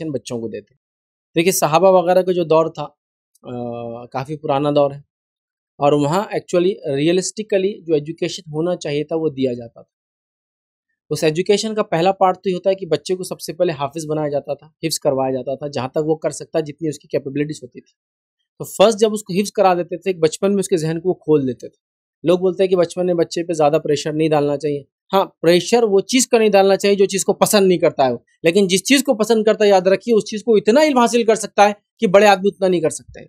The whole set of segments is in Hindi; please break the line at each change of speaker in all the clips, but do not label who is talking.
एजुकेशन बच्चों को देते देखिए सहाबा वगैरह का जो दौर था काफ़ी पुराना दौर है और वहाँ एक्चुअली रियलिस्टिकली जो एजुकेशन होना चाहिए था वो दिया जाता था उस एजुकेशन का पहला पार्ट तो ये होता है कि बच्चे को सबसे पहले हाफिज बनाया जाता था हिफ्स करवाया जाता था जहाँ तक वो कर सकता जितनी उसकी कैपेबिलिटीज होती थी तो फर्स्ट जब उसको हिफ्स करा देते थे बचपन में उसके जहन को वो खोल देते थे लोग बोलते हैं कि बचपन में बच्चे पे ज़्यादा प्रेशर नहीं डालना चाहिए हाँ प्रेशर वो चीज का नहीं डालना चाहिए जो चीज को पसंद नहीं करता है लेकिन जिस चीज को पसंद करता है याद रखिए उस चीज को इतना इल्म हासिल कर सकता है कि बड़े आदमी उतना नहीं कर सकते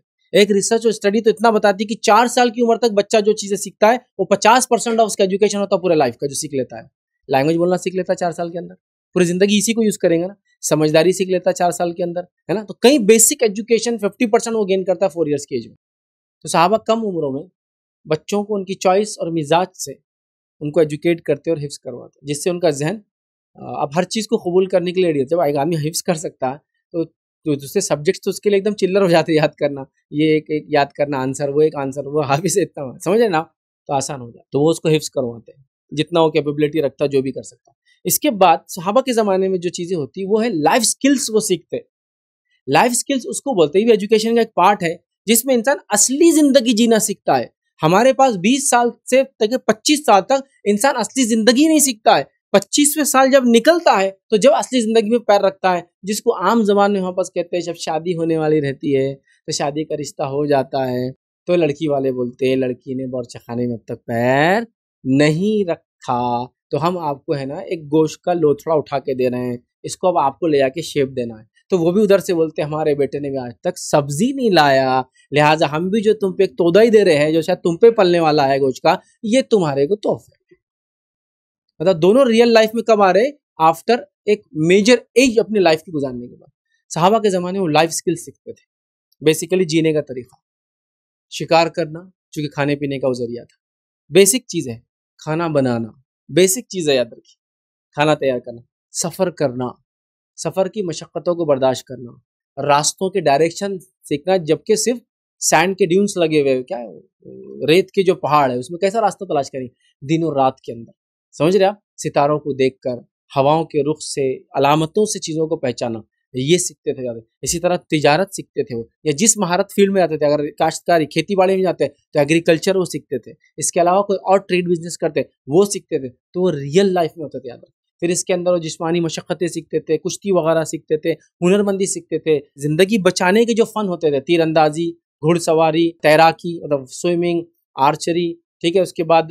एक रिसर्च और स्टडी तो इतना बताती है कि चार साल की उम्र तक बच्चा जो चीजें सीखता है वो पचास परसेंट ऑफ उसका एजुकेशन होता है पूरे लाइफ का जो सीख लेता है लैंग्वेज बोलना सीख लेता है चार साल के अंदर पूरी जिंदगी इसी को यूज करेंगे ना समझदारी सीख लेता है चार साल के अंदर है ना तो कई बेसिक एजुकेशन फिफ्टी परसेंट वो गेन करता है फोर ईयर्स की एज में तो साहबा कम उम्रों में बच्चों को उनकी चॉइस और मिजाज से उनको एजुकेट करते और हिफ्स करवाते हैं जिससे उनका जहन अब हर चीज़ को कबूल करने के लिए रेडी जब एक आदमी हिफ्स कर सकता है तो जो तो दूसरे सब्जेक्ट्स तो उसके लिए एकदम चिल्लर हो जाते याद करना ये एक एक याद करना आंसर वो एक आंसर वो हाफिस इतना समझे ना तो आसान हो जाए तो वो उसको हिफ्स करवाते हैं जितना वो कैपेबिलिटी रखता है जो भी कर सकता है इसके बाद सहाबा के ज़माने में जो चीज़ें होती वो है लाइफ स्किल्स वो सीखते लाइफ स्किल्स उसको बोलते हैं एजुकेशन का एक पार्ट है जिसमें इंसान असली ज़िंदगी जीना सीखता है हमारे पास 20 साल से तक 25 साल तक इंसान असली जिंदगी नहीं सीखता है पच्चीसवें साल जब निकलता है तो जब असली जिंदगी में पैर रखता है जिसको आम जबान में वहाँ पास कहते हैं जब शादी होने वाली रहती है तो शादी का रिश्ता हो जाता है तो लड़की वाले बोलते हैं लड़की ने चखाने में अब तक पैर नहीं रखा तो हम आपको है ना एक गोश्त का लोथड़ा उठा के दे रहे हैं इसको अब आपको ले जाके शेप देना है तो वो भी उधर से बोलते हमारे बेटे ने भी आज तक सब्जी नहीं लाया लिहाजा हम भी जो तुम पे एक तोदा ही दे रहे हैं जो शायद तुम पे पलने वाला है गोज का ये तुम्हारे को तोहफे मतलब दोनों रियल लाइफ में कब आ रहे आफ्टर एक मेजर एज अपनी लाइफ की गुजारने के बाद साहबा के ज़माने में वो लाइफ स्किल सीखते थे बेसिकली जीने का तरीका शिकार करना चूंकि खाने पीने का जरिया था बेसिक चीज़ है खाना बनाना बेसिक चीज़ है याद रखिए खाना तैयार करना सफ़र करना सफ़र की मशक्क़तों को बर्दाश्त करना रास्तों के डायरेक्शन सीखना जबकि सिर्फ सैंड के ड्यून्स लगे हुए क्या रेत के जो पहाड़ है उसमें कैसा रास्ता तलाश करें दिन और रात के अंदर समझ रहे आप सितारों को देख कर हवाओं के रुख से अलामतों से चीज़ों को पहचाना ये सीखते थे ज़्यादा इसी तरह तिजारत सीखते थे वो या जिस महारत फील्ड में जाते थे अगर काश्तकारी खेती बाड़ी में जाते तो एग्रीकल्चर वो सीखते थे इसके अलावा कोई और ट्रेड बिजनेस करते वो सीखते थे तो वो रियल लाइफ में होते थे यादव फिर इसके अंदर वो जिसमानी मशक्क़तें सीखते थे कुश्ती वगैरह सीखते थे हुनरमंदी सीखते थे ज़िंदगी बचाने के जो फ़न होते थे तीरंदाजी घुड़सवारी तैराकी मतलब स्विमिंग आर्चरी ठीक है उसके बाद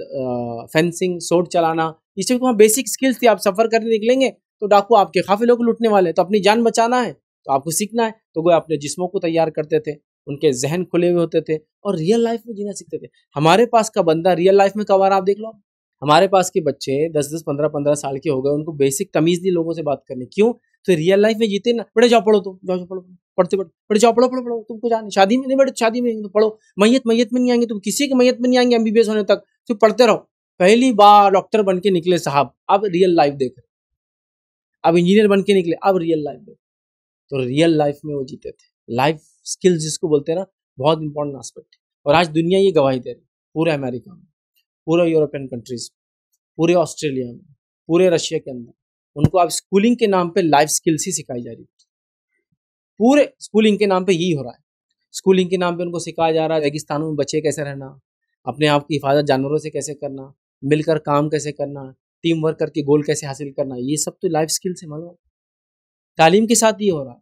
फेंसिंग सोट चलाना ये सब वहाँ बेसिक स्किल्स थी आप सफ़र करने निकलेंगे तो डाकू आपके काफ़ी लोग लुटने वाले तो अपनी जान बचाना है तो आपको सीखना है तो वो अपने जिस्मों को तैयार करते थे उनके जहन खुले हुए होते थे और रियल लाइफ में जीना सीखते थे हमारे पास का बंदा रियल लाइफ में रहा आप देख लो हमारे पास के बच्चे दस दस पंद्रह पंद्रह साल के हो गए उनको बेसिक तमीज नहीं लोगों से बात करने क्यों तो रियल लाइफ में जीते ना बड़े जाओ पढ़ो तुम जाओ पढ़ो पढ़ते पढ़ो बड़े जाओ पढ़ो पढ़ो पढ़ो तुमको जाने शादी में नहीं बड़े शादी में तो पढ़ो मैयत मैयत में नहीं आएंगे तुम किसी के मैयत में नहीं आएंगे एमबीबीएस होने तक तो पढ़ते रहो पहली बार डॉक्टर बन के निकले साहब अब रियल लाइफ देख रहे अब इंजीनियर बन के निकले अब रियल लाइफ देख तो रियल लाइफ में वो जीते थे लाइफ स्किल्स जिसको बोलते हैं ना बहुत इंपॉर्टेंट आस्पेक्ट है और आज दुनिया ये गवाही दे रही पूरे अमेरिका में पूरे यूरोपियन कंट्रीज पूरे ऑस्ट्रेलिया में पूरे रशिया के अंदर उनको आप स्कूलिंग के नाम पे लाइफ स्किल्स ही सिखाई जा रही है पूरे स्कूलिंग के नाम पे यही हो रहा है स्कूलिंग के नाम पे उनको सिखाया जा रहा है रेगिस्तानों में बच्चे कैसे रहना अपने आप की हिफाजत जानवरों से कैसे करना मिलकर काम कैसे करना टीम वर्क करके गोल कैसे हासिल करना ये सब तो लाइफ स्किल्स है मतलब तालीम के साथ ये हो रहा है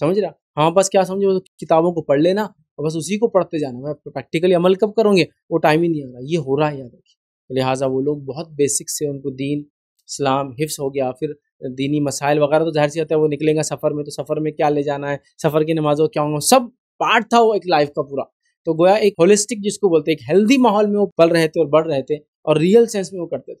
समझ रहा हमारे पास क्या समझो तो किताबों को पढ़ लेना और बस उसी को पढ़ते जाना मैं प्रैक्टिकली अमल कब करूँगे वो टाइम ही नहीं आ रहा ये हो रहा है याद देखिए तो लिहाजा वो लोग बहुत बेसिक से उनको दीन इस्लाम हिफ्स हो गया फिर दीनी मसाइल वगैरह तो जाहिर सी होता है वो निकलेंगे सफ़र में तो सफ़र में क्या ले जाना है सफ़र की नमाजों क्या होंगे सब पार्ट था वो एक लाइफ का पूरा तो गोया एक होलिस्टिक जिसको बोलते हैं एक हेल्दी माहौल में वो पल रहे थे और बढ़ रहे थे और रियल सेंस में वो करते थे